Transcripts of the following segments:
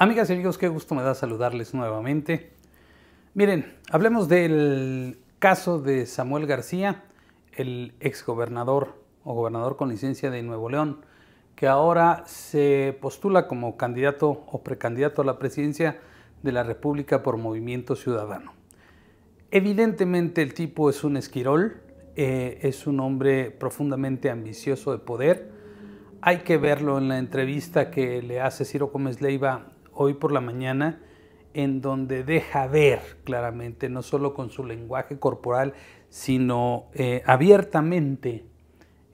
Amigas y amigos, qué gusto me da saludarles nuevamente. Miren, hablemos del caso de Samuel García, el exgobernador o gobernador con licencia de Nuevo León, que ahora se postula como candidato o precandidato a la presidencia de la República por Movimiento Ciudadano. Evidentemente el tipo es un esquirol, eh, es un hombre profundamente ambicioso de poder. Hay que verlo en la entrevista que le hace Ciro Gómez Leiva hoy por la mañana en donde deja ver claramente, no solo con su lenguaje corporal, sino eh, abiertamente,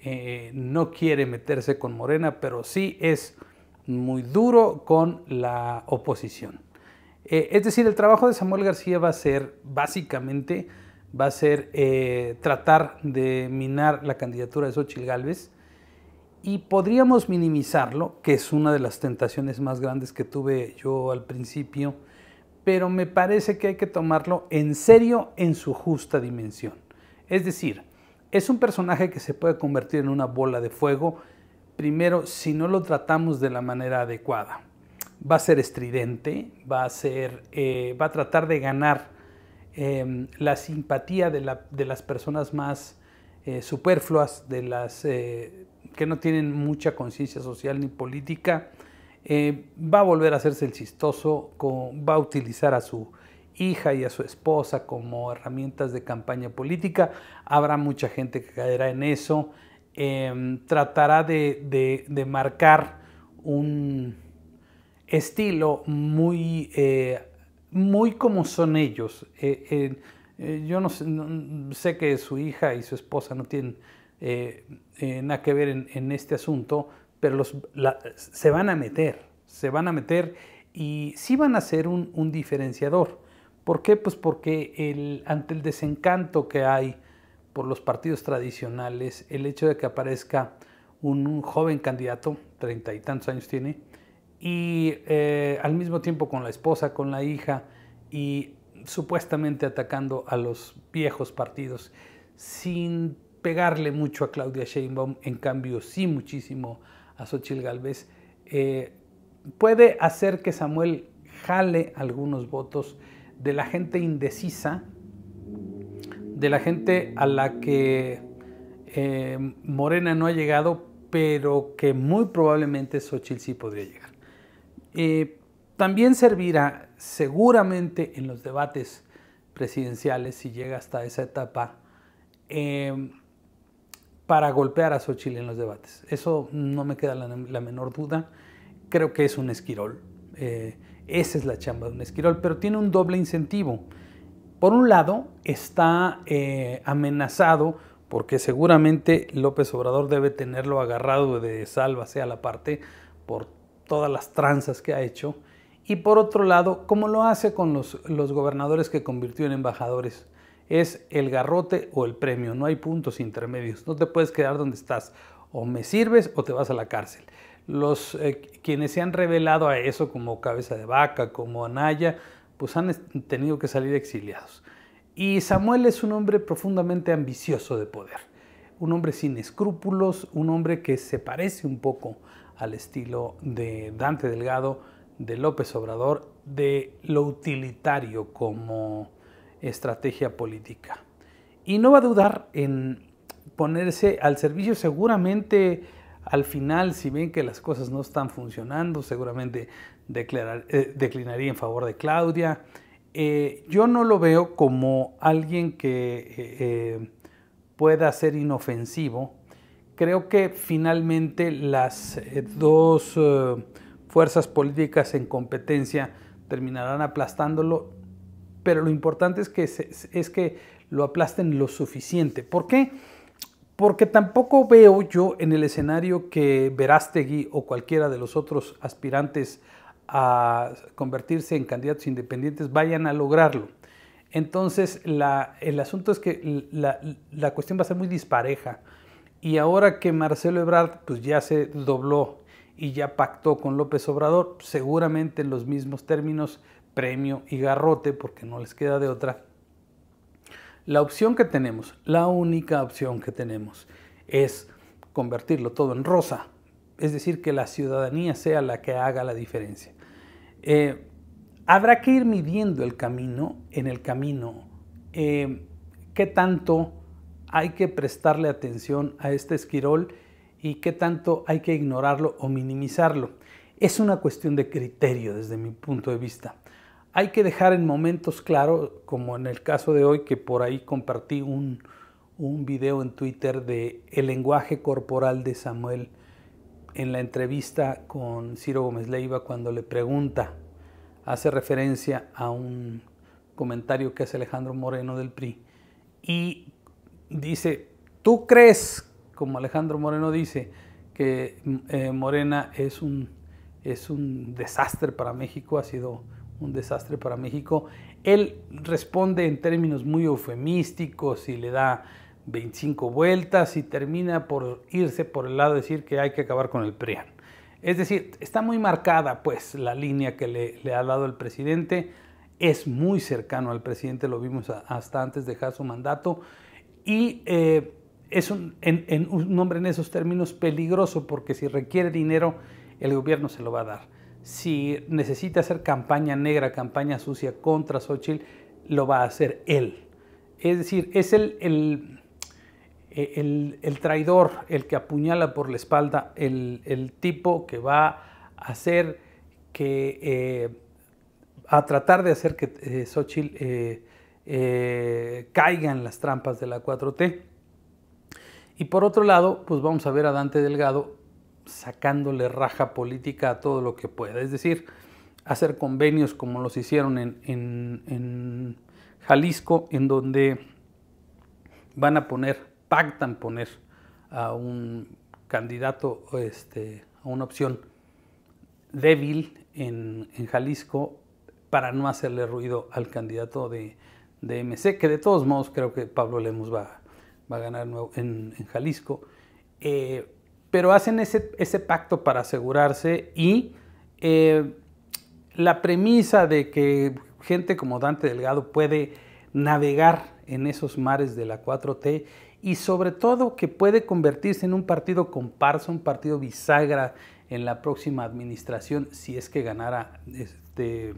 eh, no quiere meterse con Morena, pero sí es muy duro con la oposición. Eh, es decir, el trabajo de Samuel García va a ser básicamente, va a ser tratar de minar la candidatura de Xochitl Gálvez, y podríamos minimizarlo, que es una de las tentaciones más grandes que tuve yo al principio, pero me parece que hay que tomarlo en serio en su justa dimensión. Es decir, es un personaje que se puede convertir en una bola de fuego, primero si no lo tratamos de la manera adecuada. Va a ser estridente, va a, ser, eh, va a tratar de ganar em, la simpatía de, la, de las personas más eh, superfluas, de las eh, que no tienen mucha conciencia social ni política, eh, va a volver a hacerse el chistoso, va a utilizar a su hija y a su esposa como herramientas de campaña política. Habrá mucha gente que caerá en eso. Em, tratará de, marcar un estilo muy, muy como son ellos. Eh, yo no sé, que su hija y su esposa no tienen eh, eh, nada que ver en, este asunto, pero los, se van a meter, se van a meter y sí van a ser un, diferenciador. ¿Por qué? Pues porque el, ante el desencanto que hay por los partidos tradicionales, el hecho de que aparezca un joven candidato, treinta y tantos años tiene, y al mismo tiempo con la esposa, con la hija, y supuestamente atacando a los viejos partidos, sin pegarle mucho a Claudia Sheinbaum, en cambio sí muchísimo a Xochitl Galvez, eh, puede hacer que Samuel jale algunos votos de la gente indecisa, de la gente a la que eh, Morena no ha llegado, pero que muy probablemente Xochitl sí podría llegar. Eh, también servirá seguramente en los debates presidenciales, si llega hasta esa etapa, em, para golpear a Xochitl en los debates. Eso no me queda la, menor duda. Creo que es un esquirol. Eh, esa es la chamba de un esquirol, pero tiene un doble incentivo. Por un lado, está eh, amenazado porque seguramente López Obrador debe tenerlo agarrado de salva, sea la parte, por todas las tranzas que ha hecho y por otro lado, como lo hace con los, gobernadores que convirtió en embajadores, es el garrote o el premio, no hay puntos intermedios, no te puedes quedar donde estás, o me sirves o te vas a la cárcel. Los eh, quienes se han revelado a eso como cabeza de vaca, como Anaya, pues han tenido que salir exiliados. Y Samuel es un hombre profundamente ambicioso de poder, un hombre sin escrúpulos, un hombre que se parece un poco al estilo de Dante Delgado, de López Obrador de lo utilitario como estrategia política. Y no va a dudar en ponerse al servicio seguramente al final, si ven que las cosas no están funcionando, seguramente eh, declinaría en favor de Claudia. Eh, yo no lo veo como alguien que eh, pueda ser inofensivo. Creo que finalmente las dos fuerzas políticas en competencia terminarán aplastándolo, pero lo importante es que, es que lo aplasten lo suficiente. ¿Por qué? Porque tampoco veo yo en el escenario que Verástegui o cualquiera de los otros aspirantes a convertirse en candidatos independientes vayan a lograrlo. Entonces, el asunto es que la, la, cuestión va a ser muy dispareja. Y ahora que Marcelo Ebrard pues, ya se dobló y ya pactó con López Obrador, seguramente en los mismos términos, premio y garrote, porque no les queda de otra. La opción que tenemos, la única opción que tenemos, es convertirlo todo en rosa, es decir, que la ciudadanía sea la que haga la diferencia. Eh, habrá que ir midiendo el camino, en el camino, eh, qué tanto hay que prestarle atención a este esquirol y qué tanto hay que ignorarlo o minimizarlo. Es una cuestión de criterio desde mi punto de vista. Hay que dejar en momentos claros, como en el caso de hoy, que por ahí compartí un, un video en Twitter de el lenguaje corporal de Samuel en la entrevista con Ciro Gómez Leiva cuando le pregunta, hace referencia a un comentario que hace Alejandro Moreno del PRI y dice, ¿tú crees como Alejandro Moreno dice, que eh, Morena es un, es un desastre para México, ha sido un desastre para México. Él responde en términos muy eufemísticos y le da 25 vueltas y termina por irse por el lado de decir que hay que acabar con el PRIAN. Es decir, está muy marcada pues la línea que le, ha dado el presidente, es muy cercano al presidente, lo vimos hasta antes de dejar su mandato y eh, es un, en, en un nombre en esos términos peligroso porque si requiere dinero, el gobierno se lo va a dar. Si necesita hacer campaña negra, campaña sucia contra Xochitl, lo va a hacer él. Es decir, es el, el, eh, traidor, el que apuñala por la espalda, el, tipo que va a hacer que, eh, a tratar de hacer que eh, Xochitl eh, caiga en las trampas de la 4T. Y por otro lado, pues vamos a ver a Dante Delgado sacándole raja política a todo lo que pueda. Es decir, hacer convenios como los hicieron en, en, Jalisco, en donde van a poner, pactan poner a un candidato, este, a una opción débil en, Jalisco para no hacerle ruido al candidato de, de MC, que de todos modos creo que Pablo Lemos va, a, va a ganar en, Jalisco. Eh, pero hacen ese, pacto para asegurarse y eh, la premisa de que gente como Dante Delgado puede navegar en esos mares de la 4T y sobre todo que puede convertirse en un partido comparsa, un partido bisagra en la próxima administración si es que ganara este,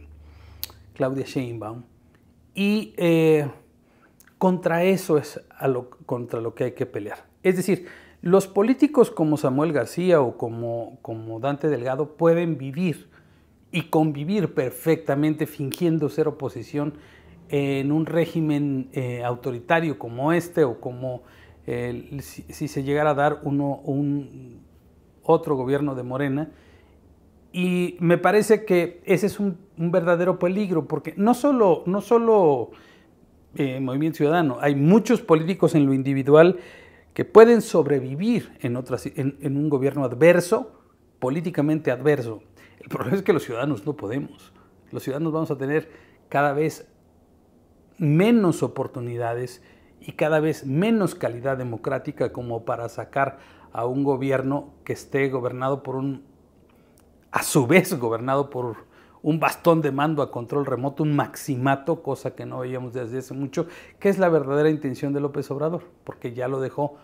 Claudia Sheinbaum. Y eh, contra eso es contra lo que hay que pelear. Es decir, los políticos como Samuel García o como, como Dante Delgado pueden vivir y convivir perfectamente fingiendo ser oposición en un régimen eh, autoritario como este o como si, se llegara a dar uno, un otro gobierno de Morena. Y me parece que ese es un, verdadero peligro, porque no solo, no solo eh, Movimiento Ciudadano. Hay muchos políticos en lo individual que pueden sobrevivir en, otras, en un gobierno adverso, políticamente adverso. El problema es que los ciudadanos no podemos. Los ciudadanos vamos a tener cada vez menos oportunidades y cada vez menos calidad democrática como para sacar a un gobierno que esté gobernado por un, a su vez gobernado por un bastón de mando a control remoto, un maximato, cosa que no veíamos desde hace mucho, que es la verdadera intención de López Obrador, porque ya lo dejó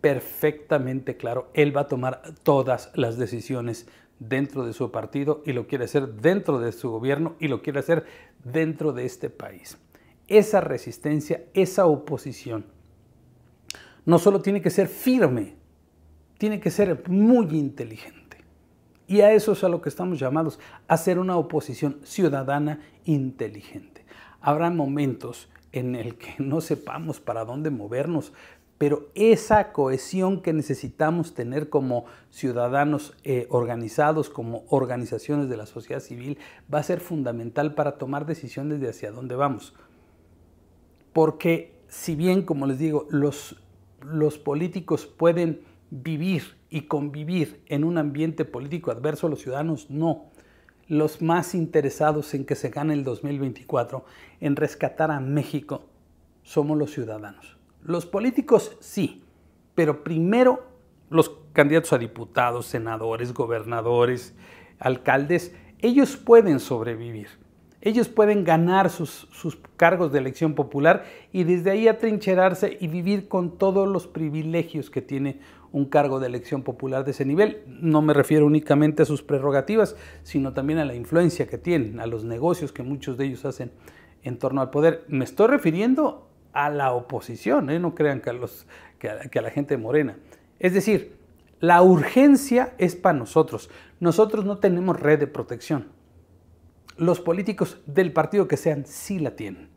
perfectamente claro, él va a tomar todas las decisiones dentro de su partido y lo quiere hacer dentro de su gobierno y lo quiere hacer dentro de este país. Esa resistencia, esa oposición, no solo tiene que ser firme, tiene que ser muy inteligente. Y a eso es a lo que estamos llamados, a ser una oposición ciudadana inteligente. Habrá momentos en el que no sepamos para dónde movernos, pero esa cohesión que necesitamos tener como ciudadanos eh, organizados, como organizaciones de la sociedad civil, va a ser fundamental para tomar decisiones de hacia dónde vamos. Porque si bien, como les digo, los políticos pueden vivir y convivir en un ambiente político adverso a los ciudadanos, no. Los más interesados en que se gane el 2024, en rescatar a México, somos los ciudadanos. Los políticos sí, pero primero los candidatos a diputados, senadores, gobernadores, alcaldes, ellos pueden sobrevivir ellos pueden ganar sus, cargos de elección popular y desde ahí atrincherarse y vivir con todos los privilegios que tiene un cargo de elección popular de ese nivel. No me refiero únicamente a sus prerrogativas, sino también a la influencia que tienen, a los negocios que muchos de ellos hacen en torno al poder. Me estoy refiriendo a la oposición, ¿eh? no crean que que a la gente morena. Es decir, la urgencia es para nosotros. Nosotros no tenemos red de protección los políticos del partido que sean sí la tienen.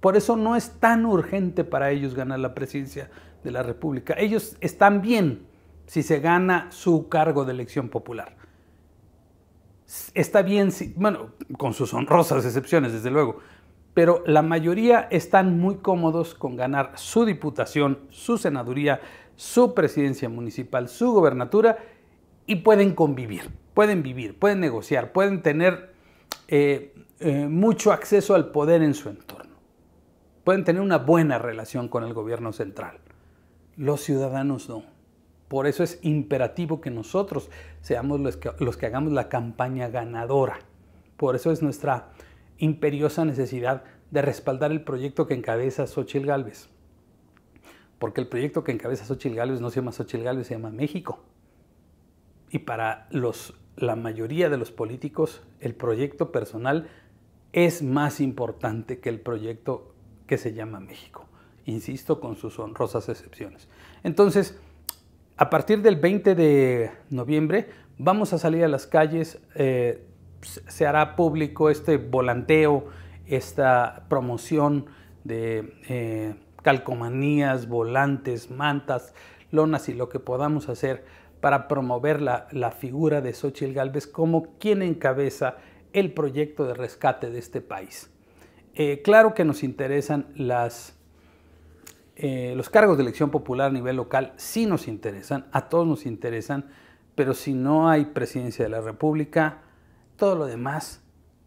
Por eso no es tan urgente para ellos ganar la presidencia de la República. Ellos están bien si se gana su cargo de elección popular. Está bien, si, bueno, con sus honrosas excepciones, desde luego, pero la mayoría están muy cómodos con ganar su diputación, su senaduría, su presidencia municipal, su gobernatura y pueden convivir, pueden vivir, pueden negociar, pueden tener eh, eh, mucho acceso al poder en su entorno. Pueden tener una buena relación con el gobierno central. Los ciudadanos no. Por eso es imperativo que nosotros seamos los que, hagamos la campaña ganadora. Por eso es nuestra imperiosa necesidad de respaldar el proyecto que encabeza Xochitl Gálvez. Porque el proyecto que encabeza Xochitl Gálvez no se llama Xochitl Gálvez, se llama México. Y para los la mayoría de los políticos, el proyecto personal es más importante que el proyecto que se llama México. Insisto, con sus honrosas excepciones. Entonces, a partir del 20 de noviembre vamos a salir a las calles, eh, se hará público este volanteo, esta promoción de eh, calcomanías, volantes, mantas, lonas y lo que podamos hacer para promover la, figura de Xochitl Gálvez como quien encabeza el proyecto de rescate de este país. Eh, claro que nos interesan las, eh, los cargos de elección popular a nivel local, sí nos interesan, a todos nos interesan, pero si no hay presidencia de la República, todo lo demás,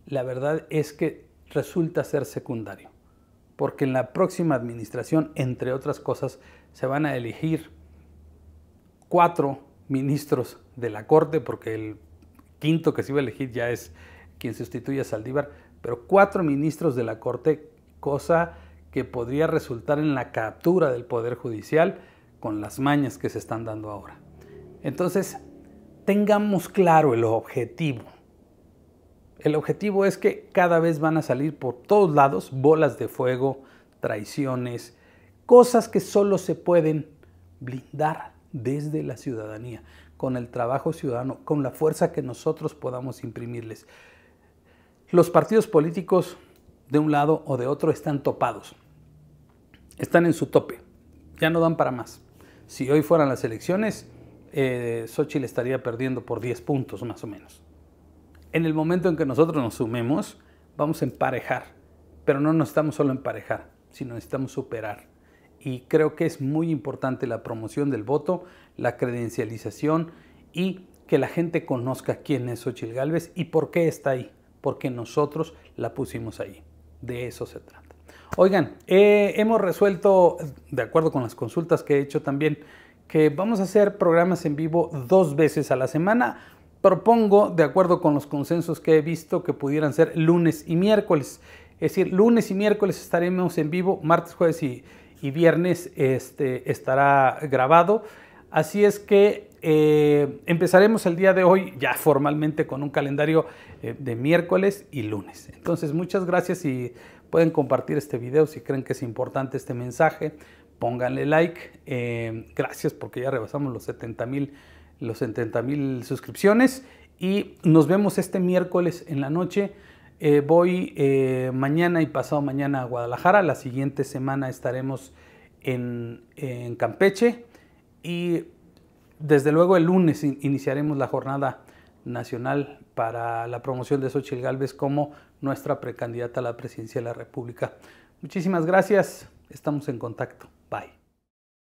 la verdad es que resulta ser secundario, porque en la próxima administración, entre otras cosas, se van a elegir cuatro ministros de la Corte, porque el quinto que se iba a elegir ya es quien sustituye a Saldívar, pero cuatro ministros de la Corte, cosa que podría resultar en la captura del Poder Judicial con las mañas que se están dando ahora. Entonces, tengamos claro el objetivo. El objetivo es que cada vez van a salir por todos lados bolas de fuego, traiciones, cosas que solo se pueden blindar desde la ciudadanía, con el trabajo ciudadano, con la fuerza que nosotros podamos imprimirles. Los partidos políticos de un lado o de otro están topados, están en su tope, ya no dan para más. Si hoy fueran las elecciones, Sochi eh, le estaría perdiendo por 10 puntos más o menos. En el momento en que nosotros nos sumemos, vamos a emparejar, pero no nos estamos solo emparejar, sino necesitamos superar y creo que es muy importante la promoción del voto, la credencialización y que la gente conozca quién es Ochil Gálvez y por qué está ahí, porque nosotros la pusimos ahí. De eso se trata. Oigan, eh, hemos resuelto, de acuerdo con las consultas que he hecho también, que vamos a hacer programas en vivo dos veces a la semana. Propongo, de acuerdo con los consensos que he visto, que pudieran ser lunes y miércoles. Es decir, lunes y miércoles estaremos en vivo, martes, jueves y, y viernes este, estará grabado. Así es que eh, empezaremos el día de hoy ya formalmente con un calendario eh, de miércoles y lunes. Entonces muchas gracias y pueden compartir este video si creen que es importante este mensaje. Pónganle like. Eh, gracias porque ya rebasamos los 70 mil los 70 mil suscripciones y nos vemos este miércoles en la noche eh, voy eh, mañana y pasado mañana a Guadalajara. La siguiente semana estaremos en, Campeche. Y desde luego el lunes iniciaremos la jornada nacional para la promoción de Xochitl Gálvez como nuestra precandidata a la presidencia de la República. Muchísimas gracias. Estamos en contacto. Bye.